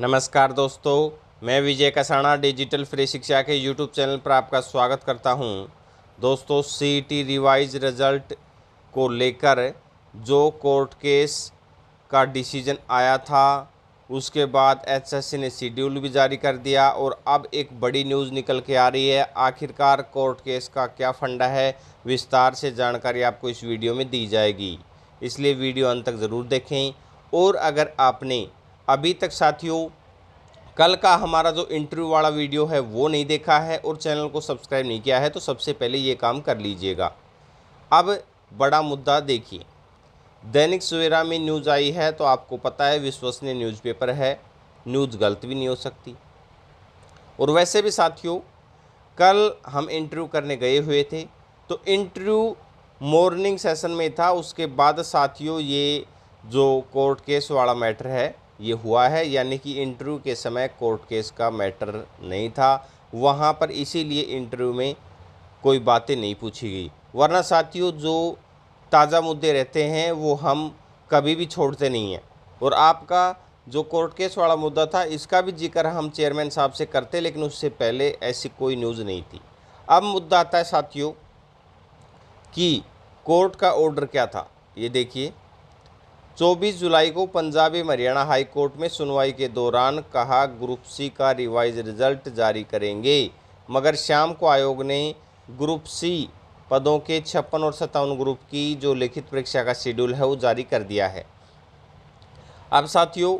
नमस्कार दोस्तों मैं विजय कसाणा डिजिटल फ्री शिक्षा के यूट्यूब चैनल पर आपका स्वागत करता हूं दोस्तों टी रिवाइज रिज़ल्ट को लेकर जो कोर्ट केस का डिसीजन आया था उसके बाद एचएससी ने शेड्यूल भी जारी कर दिया और अब एक बड़ी न्यूज़ निकल के आ रही है आखिरकार कोर्ट केस का क्या फंडा है विस्तार से जानकारी आपको इस वीडियो में दी जाएगी इसलिए वीडियो अंत तक ज़रूर देखें और अगर आपने अभी तक साथियों कल का हमारा जो इंटरव्यू वाला वीडियो है वो नहीं देखा है और चैनल को सब्सक्राइब नहीं किया है तो सबसे पहले ये काम कर लीजिएगा अब बड़ा मुद्दा देखिए दैनिक सवेरा में न्यूज़ आई है तो आपको पता है विश्वसनीय न्यूज़पेपर है न्यूज़ गलत भी नहीं हो सकती और वैसे भी साथियों कल हम इंटरव्यू करने गए हुए थे तो इंटरव्यू मॉर्निंग सेशन में था उसके बाद साथियों ये जो कोर्ट केस वाला मैटर है ये हुआ है यानी कि इंटरव्यू के समय कोर्ट केस का मैटर नहीं था वहाँ पर इसीलिए इंटरव्यू में कोई बातें नहीं पूछी गई वरना साथियों जो ताज़ा मुद्दे रहते हैं वो हम कभी भी छोड़ते नहीं हैं और आपका जो कोर्ट केस वाला मुद्दा था इसका भी जिक्र हम चेयरमैन साहब से करते लेकिन उससे पहले ऐसी कोई न्यूज़ नहीं थी अब मुद्दा आता है साथियों कि कोर्ट का ऑर्डर क्या था ये देखिए 24 जुलाई को पंजाब एवं हरियाणा हाईकोर्ट में सुनवाई के दौरान कहा ग्रुप सी का रिवाइज रिजल्ट जारी करेंगे मगर शाम को आयोग ने ग्रुप सी पदों के छप्पन और सत्तावन ग्रुप की जो लिखित परीक्षा का शेड्यूल है वो जारी कर दिया है अब साथियों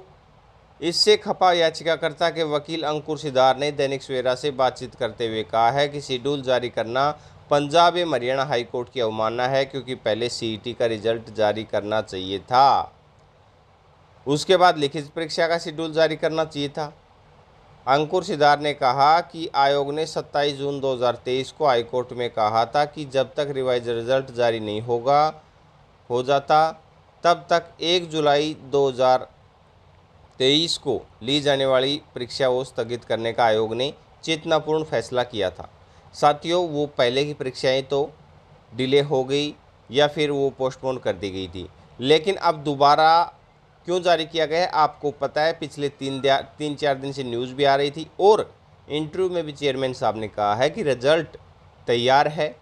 इससे खपा याचिकाकर्ता के वकील अंकुर सिदार ने दैनिक सवेरा से बातचीत करते हुए कहा है कि शेड्यूल जारी करना पंजाब एवं हरियाणा हाईकोर्ट की अवमानना है क्योंकि पहले सी e का रिजल्ट जारी करना चाहिए था उसके बाद लिखित परीक्षा का शेड्यूल जारी करना चाहिए था अंकुर सिदार ने कहा कि आयोग ने 27 जून 2023 को हाईकोर्ट में कहा था कि जब तक रिवाइज रिजल्ट जारी नहीं होगा हो जाता तब तक 1 जुलाई 2023 को ली जाने वाली परीक्षा को स्थगित करने का आयोग ने चेतनापूर्ण फैसला किया था साथियों वो पहले की परीक्षाएं तो डिले हो गई या फिर वो पोस्टपोन कर दी गई थी लेकिन अब दोबारा क्यों जारी किया गया है आपको पता है पिछले तीन तीन चार दिन से न्यूज़ भी आ रही थी और इंटरव्यू में भी चेयरमैन साहब ने कहा है कि रिज़ल्ट तैयार है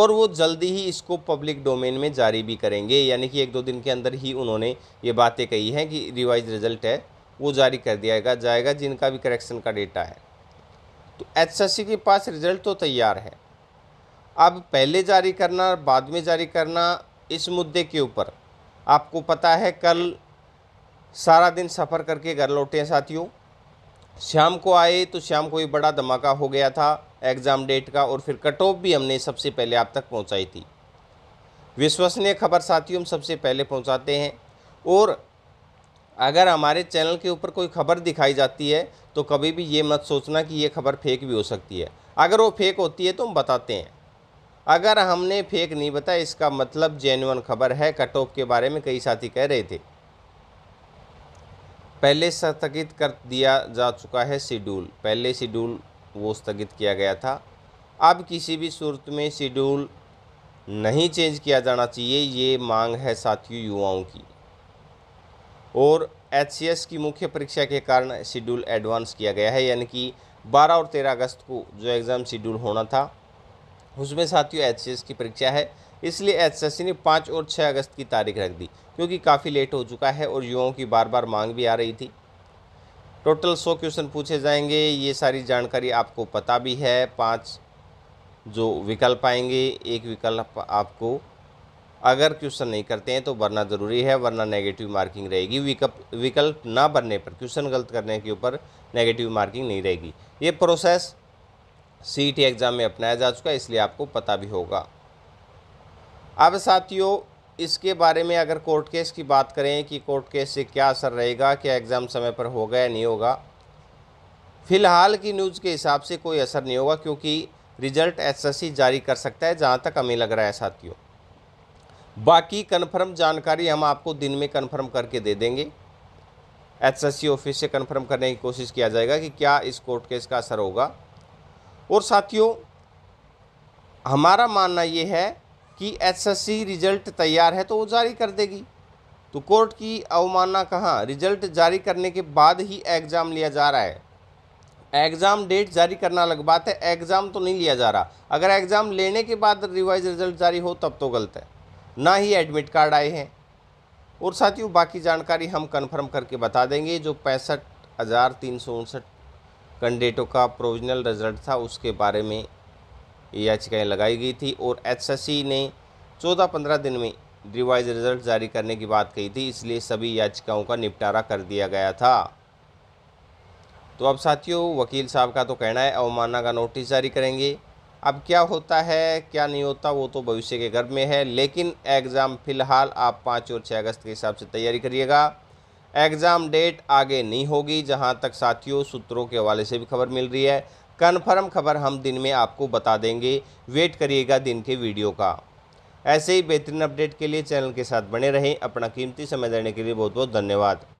और वो जल्दी ही इसको पब्लिक डोमेन में जारी भी करेंगे यानी कि एक दो दिन के अंदर ही उन्होंने ये बातें कही हैं कि रिवाइज रिज़ल्ट है वो जारी कर दिया जाएगा जिनका भी करेक्शन का डेटा है तो एच के पास रिज़ल्ट तो तैयार है अब पहले जारी करना बाद में जारी करना इस मुद्दे के ऊपर आपको पता है कल सारा दिन सफ़र करके घर लौटे हैं साथियों शाम को आए तो शाम को ही बड़ा धमाका हो गया था एग्ज़ाम डेट का और फिर कट ऑफ भी हमने सबसे पहले आप तक पहुंचाई थी विश्वसनीय खबर साथियों हम सबसे पहले पहुंचाते हैं और अगर हमारे चैनल के ऊपर कोई खबर दिखाई जाती है तो कभी भी ये मत सोचना कि ये खबर फेक भी हो सकती है अगर वो फेक होती है तो हम बताते हैं अगर हमने फेक नहीं बताया इसका मतलब जेन्युन खबर है कट ऑफ के बारे में कई साथी कह रहे थे पहले स्थगित कर दिया जा चुका है शेड्यूल पहले शेड्यूल वो स्थगित किया गया था अब किसी भी सूरत में शेड्यूल नहीं चेंज किया जाना चाहिए ये मांग है साथियों युवाओं की और एच की मुख्य परीक्षा के कारण शेड्यूल एडवांस किया गया है यानी कि 12 और 13 अगस्त को जो एग्ज़ाम शेड्यूल होना था उसमें साथियों एच की परीक्षा है इसलिए एच ने पाँच और छः अगस्त की तारीख रख दी क्योंकि काफ़ी लेट हो चुका है और युवाओं की बार बार मांग भी आ रही थी टोटल सौ क्वेश्चन पूछे जाएंगे ये सारी जानकारी आपको पता भी है पाँच जो विकल्प आएंगे एक विकल्प आपको अगर क्वेश्चन नहीं करते हैं तो बनना ज़रूरी है वरना नेगेटिव मार्किंग रहेगी विकल्प विकल्प ना बनने पर क्वेश्चन गलत करने के ऊपर नेगेटिव मार्किंग नहीं रहेगी ये प्रोसेस सी एग्ज़ाम में अपनाया जा चुका है इसलिए आपको पता भी होगा अब साथियों इसके बारे में अगर कोर्ट केस की बात करें कि कोर्ट केस से क्या असर रहेगा क्या एग्ज़ाम समय पर होगा या नहीं होगा फिलहाल की न्यूज़ के हिसाब से कोई असर नहीं होगा क्योंकि रिजल्ट एसएससी जारी कर सकता है जहाँ तक हमें लग रहा है साथियों बाकी कन्फर्म जानकारी हम आपको दिन में कन्फर्म करके दे देंगे एचएससी ऑफिस से कन्फर्म करने की कोशिश किया जाएगा कि क्या इस कोर्ट केस का असर होगा और साथियों हमारा मानना ये है कि एचएससी रिजल्ट तैयार है तो वो जारी कर देगी तो कोर्ट की अवमानना कहाँ रिजल्ट जारी करने के बाद ही एग्ज़ाम लिया जा रहा है एग्ज़ाम डेट जारी करना अलग बात है एग्ज़ाम तो नहीं लिया जा रहा अगर एग्ज़ाम लेने के बाद रिवाइज रिजल्ट जारी हो तब तो गलत है ना ही एडमिट कार्ड आए हैं और साथियों बाकी जानकारी हम कन्फर्म करके बता देंगे जो पैंसठ हज़ार तीन सौ उनसठ कैंडिडेटों का प्रोविजनल रिजल्ट था उसके बारे में ये याचिकाएँ लगाई गई थी और एच ने चौदह पंद्रह दिन में रिवाइज रिजल्ट जारी करने की बात कही थी इसलिए सभी याचिकाओं का निपटारा कर दिया गया था तो अब साथियों वकील साहब का तो कहना है अवमानना का नोटिस जारी करेंगे अब क्या होता है क्या नहीं होता वो तो भविष्य के गर्भ में है लेकिन एग्ज़ाम फ़िलहाल आप पाँच और छः अगस्त के हिसाब से तैयारी करिएगा एग्ज़ाम डेट आगे नहीं होगी जहां तक साथियों सूत्रों के हवाले से भी खबर मिल रही है कन्फर्म खबर हम दिन में आपको बता देंगे वेट करिएगा दिन के वीडियो का ऐसे ही बेहतरीन अपडेट के लिए चैनल के साथ बने रहें अपना कीमती समय देने के लिए बहुत बहुत धन्यवाद